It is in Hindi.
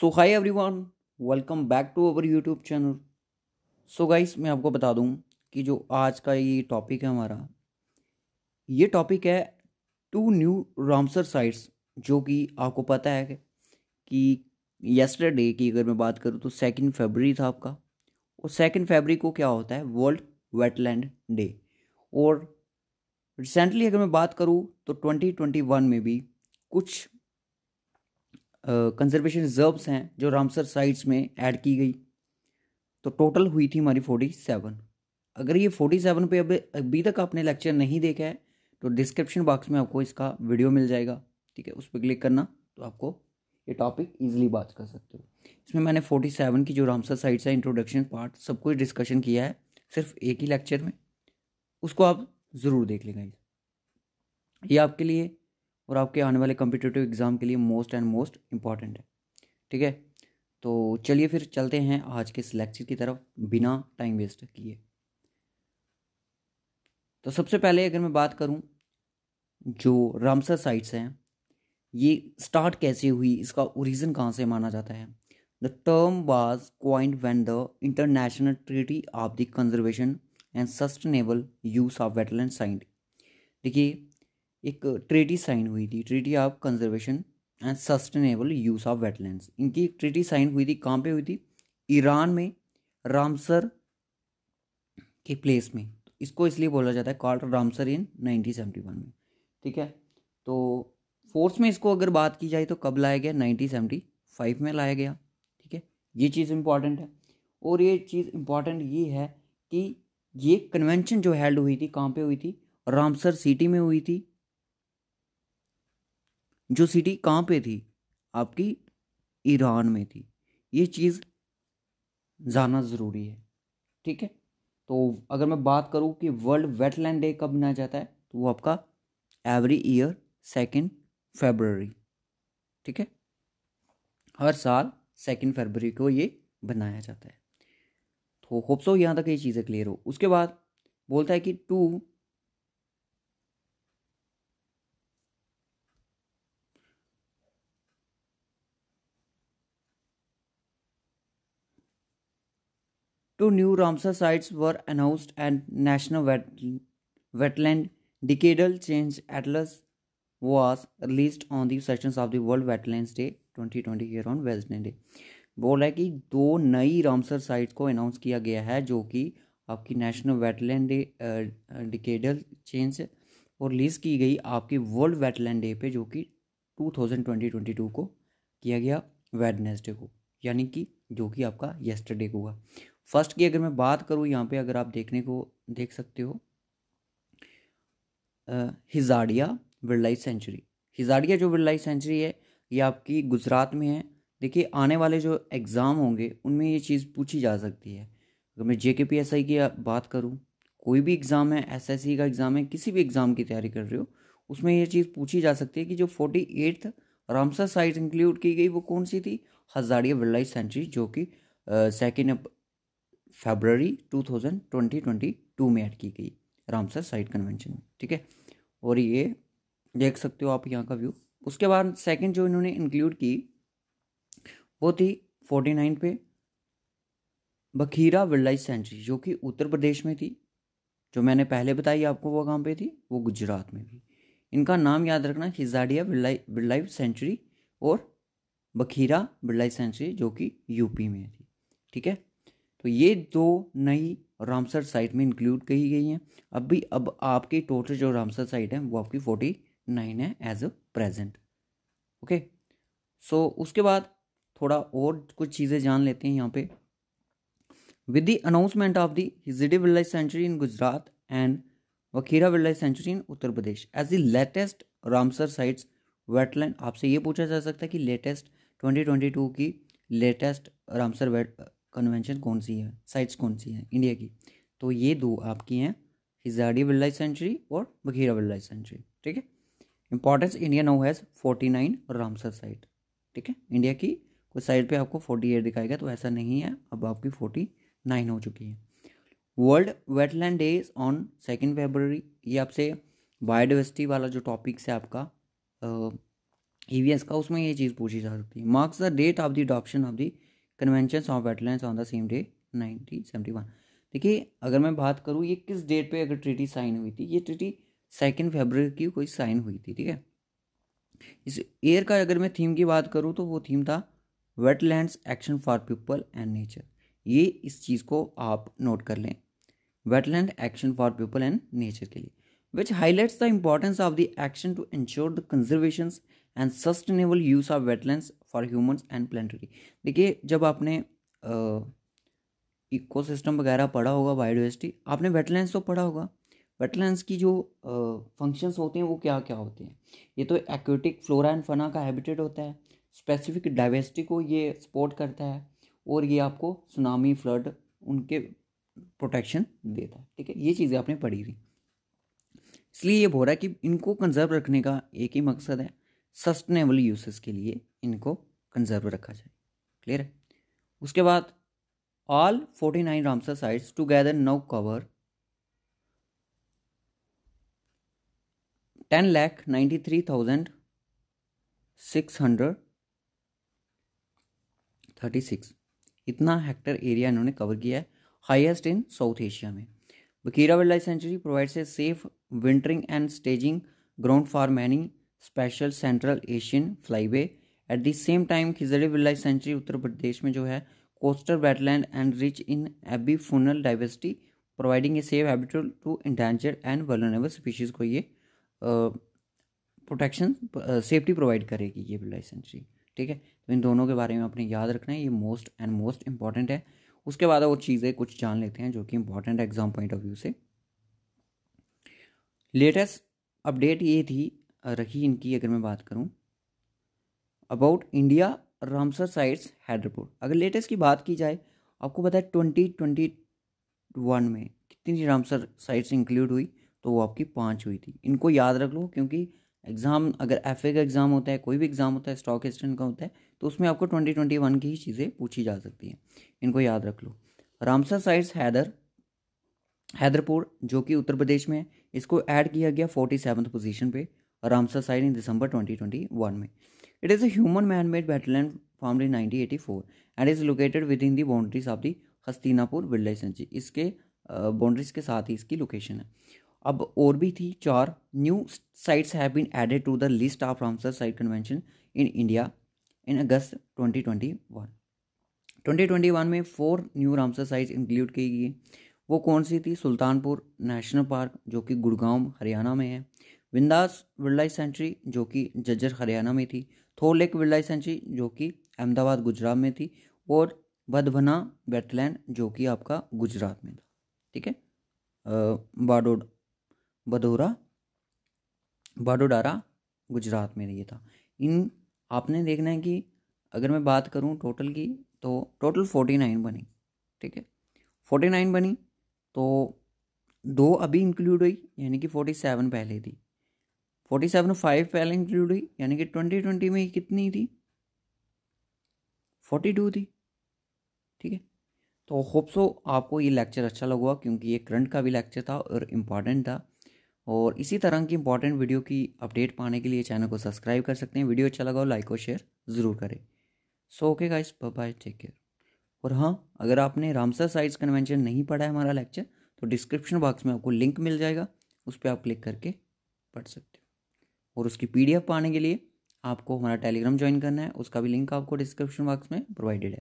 so hi everyone welcome back to our YouTube channel so guys मैं आपको बता दूं कि जो आज का ये टॉपिक है हमारा ये टॉपिक है टू न्यू रामसर साइट्स जो कि आपको पता है कि यस्टरडे की अगर मैं बात करूँ तो सेकेंड फेबररी था आपका और सेकेंड फेबरी को क्या होता है वर्ल्ड वेटलैंड डे और रिसेंटली अगर मैं बात करूँ तो 2021 में भी कुछ कंजर्वेशन रिजर्व्स हैं जो रामसर साइट्स में ऐड की गई तो टोटल हुई थी हमारी फोर्टी सेवन अगर ये फोर्टी सेवन पर अभी अभी तक आपने लेक्चर नहीं देखा है तो डिस्क्रिप्शन बॉक्स में आपको इसका वीडियो मिल जाएगा ठीक है उस पर क्लिक करना तो आपको ये टॉपिक ईजिली बात कर सकते हो इसमें मैंने फोर्टी सेवन की जो रामसर साइट्स है इंट्रोडक्शन पार्ट सब कुछ डिस्कशन किया है सिर्फ एक ही लेक्चर में उसको आप ज़रूर देख लेगा ये आपके लिए और आपके आने वाले कम्पिटेटिव एग्ज़ाम के लिए मोस्ट एंड मोस्ट इम्पॉर्टेंट है ठीक है तो चलिए फिर चलते हैं आज के सिलेक्शन की तरफ बिना टाइम वेस्ट किए तो सबसे पहले अगर मैं बात करूं जो रामसर साइट्स हैं ये स्टार्ट कैसे हुई इसका ओरिजिन कहाँ से माना जाता है the term was coined when the international treaty of the conservation and sustainable use of wetland signed देखिए एक ट्रेटी साइन हुई थी treaty of conservation and sustainable use of wetland इनकी एक ट्रीटी साइन हुई थी कहाँ पे हुई थी ईरान में रामसर के प्लेस में इसको इसलिए बोला जाता है called Ramsar in nineteen one में ठीक है तो फोर्स में इसको अगर बात की जाए तो कब लाया गया नाइनटीन सेवेंटी फाइव में लाया गया ठीक है ये चीज़ इम्पॉर्टेंट है और ये चीज़ इम्पॉर्टेंट ये है कि ये कन्वेंशन जो हेल्ड हुई थी कहाँ पे हुई थी रामसर सिटी में हुई थी जो सिटी कहाँ पे थी आपकी ईरान में थी ये चीज़ जाना ज़रूरी है ठीक है तो अगर मैं बात करूँ कि वर्ल्ड वेटलैंड डे कब मनाया जाता है तो वो आपका एवरी ईयर सेकेंड फेबररी ठीक है हर साल सेकेंड फेबररी को ये बनाया जाता है तो होप सो यहाँ तक ये चीज़ें क्लियर हो उसके बाद बोलता है कि two two new Ramsar sites were announced and national wetland decadal change atlas was release on the session of the world wetland day twenty twenty year on west day बोल है कि दो नई रामसर साइट्स को अनाउंस किया गया है जो कि आपकी national wetland day decadal change और रिलीज की गई आपकी वर्ल्ड वेटलैंड डे पे जो कि two thousand twenty twenty two को किया गया वेडनेसडे को यानी कि जो कि आपका येस्टरडे को हुआ फर्स्ट की अगर मैं बात करूँ यहाँ पे अगर आप देखने को देख सकते हो हिजाडिया लाइफ सेंचुरी हिजाडिया जो लाइफ सेंचुरी है ये आपकी गुजरात में है देखिए आने वाले जो एग्ज़ाम होंगे उनमें ये चीज़ पूछी जा सकती है अगर मैं जे के पी एस आई की बात करूँ कोई भी एग्ज़ाम है एस एस सी का एग्ज़ाम है किसी भी एग्ज़ाम की तैयारी कर रहे हो उसमें यह चीज़ पूछी जा सकती है कि जो forty eighth Ramsar site include की गई वो कौन सी थी हजारिया लाइफ सेंचुरी जो कि सेकेंड फरवरी ट्वेंटी 2022 में ऐड की गई रामसर साइट कन्वेंशन में ठीक है और ये देख सकते हो आप यहाँ का व्यू उसके बाद सेकंड जो इन्होंने इंक्लूड की वो थी फोर्टी नाइन पे बखीरा वाइल्ड लाइफ सेंचुरी जो कि उत्तर प्रदेश में थी जो मैंने पहले बताई आपको वो कहाँ पे थी वो गुजरात में थी इनका नाम याद रखना हिजाडिया वाइल्ड लाइफ सेंचुरी और बखीरा वाइल्ड लाइफ सेंचुरी जो कि यूपी में थी ठीक है तो ये दो नई रामसर साइट में इंक्लूड कही गई हैं अब भी अब आपकी टोटल जो रामसर साइट है वो आपकी फोर्टी नाइन है as a present okay so उसके बाद थोड़ा और कुछ चीज़ें जान लेते हैं यहाँ पे with the announcement of the हिजिडी विलाइज century in Gujarat and वखीरा विलाइज century in Uttar Pradesh as the latest Ramsar sites wetland आपसे ये पूछा जा सकता है कि लेटेस्ट 2022 की लेटेस्ट रामसर वेट कन्वेंशन कौन सी है साइट्स कौन सी हैं इंडिया की तो ये दो आपकी हैं हिजाडी लाइफ सेंचुरी और बघीरा लाइफ सेंचुरी ठीक है importance India now has forty nine Ramsar site ठीक है इंडिया की कुछ साइड पे आपको फोर्टी एट दिखाएगा तो ऐसा नहीं है अब आपकी फोर्टी नाइन हो चुकी है world wetland day on second February ये आपसे बायोडाइवर्सिटी वाला जो टॉपिक्स है आपका ई वी एस का उसमें ये चीज़ पूछी जा सकती है marks the date of the adoption of the convention of wetland on the same day nineteen देखिए अगर मैं बात करूँ ये किस डेट पे अगर ट्रीटी साइन हुई थी ये ट्रीटी सेकेंड फेबर की कोई साइन हुई थी ठीक है इस एयर का अगर मैं थीम की बात करूँ तो वो थीम था wetlands action for people and nature ये इस चीज़ को आप नोट कर लें wetland action for people and nature के लिए which highlights the importance of the action to ensure the conservation and sustainable use of wetland for human and planetary देखिए जब आपने इको सिस्टम वगैरह पढ़ा होगा बायोडाइवर्सिटी आपने वेटलैंड तो पढ़ा होगा वेटलैंड की जो फंक्शंस uh, होते हैं वो क्या क्या होते हैं ये तो एक्टिक फ्लोरा एंड फना का हैबिटेट होता है स्पेसिफिक डाइवर्सिटी को ये सपोर्ट करता है और ये आपको सुनामी फ्लड उनके प्रोटेक्शन देता है ठीक है ये चीज़ें आपने पढ़ी थी इसलिए ये बोल रहा है कि इनको कंजर्व रखने का एक ही मकसद है सस्टेनेबल यूसेस के लिए इनको कंजर्व रखा जाए क्लियर है उसके बाद all forty nine Ramsar sites together नौ cover ten lakh ninety three thousand six hundred thirty six इतना हेक्टर एरिया इन्होंने कवर किया है हाईएस्ट इन साउथ एशिया में बकीरा wild life sanctuary provides a safe wintering and staging ground for many special central Asian flyway at the same time खिजड़ी बिरलाई century उत्तर प्रदेश में जो है coastal wetland and rich in AB फूनल diversity providing a safe habitat to endangered and vulnerable species को ये प्रोटेक्शन सेफ्टी प्रोवाइड करेगी ये बिरलाई सेंचुरी ठीक है तो इन दोनों के बारे में आपने याद रखना है ये मोस्ट एंड मोस्ट इंपॉर्टेंट है उसके बाद वो चीज़ें कुछ जान लेते हैं जो कि इंपॉर्टेंट है एग्जाम पॉइंट ऑफ व्यू से लेटेस्ट अपडेट ये थी रही इनकी अगर मैं बात करूँ about India Ramsar sites Haiderpur अगर लेटेस्ट की बात की जाए आपको पता है ट्वेंटी ट्वेंटी वन में कितनी रामसर साइट्स इंक्लूड हुई तो वो आपकी पाँच हुई थी इनको याद रख लो क्योंकि एग्ज़ाम अगर एफ का एग्ज़ाम होता है कोई भी एग्ज़ाम होता है स्टॉक एक्सचेंज का होता है तो उसमें आपको ट्वेंटी ट्वेंटी वन की ही चीज़ें पूछी जा सकती हैं इनको याद रख लो रामसर साइट्स हैदर हैदरपुर जो कि उत्तर प्रदेश में है इसको ऐड किया गया फोर्टी सेवन्थ पोजिशन पर रामसर साइट इन दिसंबर 2021 में it is a human man-made wetland formed in 1984 is located within the boundaries of the Hastinapur bird sanctuary इसके बाउंड्रीज के साथ ही इसकी लोकेशन है अब और भी थी चार new sites have been added to the list of Ramsar site convention in India in August 2021 2021 में four new Ramsar sites include की गई वो कौन सी थी सुल्तानपुर नेशनल पार्क जो कि गुड़गांव हरियाणा में है विंदास लाइफ सेंचुरी जो कि जज्जर हरियाणा में थी थोर लेक लाइफ सेंचुरी जो कि अहमदाबाद गुजरात में थी और बदभना वेटलैंड जो कि आपका गुजरात में था ठीक है बाडोड बदोरा बाडोडारा गुजरात में ये था इन आपने देखना है कि अगर मैं बात करूं टोटल की तो टोटल फोर्टी नाइन बनी ठीक है फोर्टी नाइन बनी तो दो अभी इंक्लूड हुई यानी कि फोर्टी सेवन पहले थी फोर्टी सेवन फाइव पहले इंक्लूड हुई यानी कि ट्वेंटी ट्वेंटी में कितनी थी फोर्टी टू थी ठीक है तो होप सो आपको ये लेक्चर अच्छा लगा क्योंकि ये करंट का भी लेक्चर था और इम्पॉर्टेंट था और इसी तरह की इंपॉर्टेंट वीडियो की अपडेट पाने के लिए चैनल को सब्सक्राइब कर सकते हैं वीडियो अच्छा लगा हो लाइक और शेयर ज़रूर करें so okay guys bye take care और हाँ अगर आपने रामसर साइज कन्वेंशन नहीं पढ़ा है हमारा लेक्चर तो डिस्क्रिप्शन बॉक्स में आपको लिंक मिल जाएगा उस पर आप क्लिक करके पढ़ सकते हो और उसकी पी पाने के लिए आपको हमारा टेलीग्राम ज्वाइन करना है उसका भी लिंक आपको डिस्क्रिप्शन बॉक्स में प्रोवाइडेड है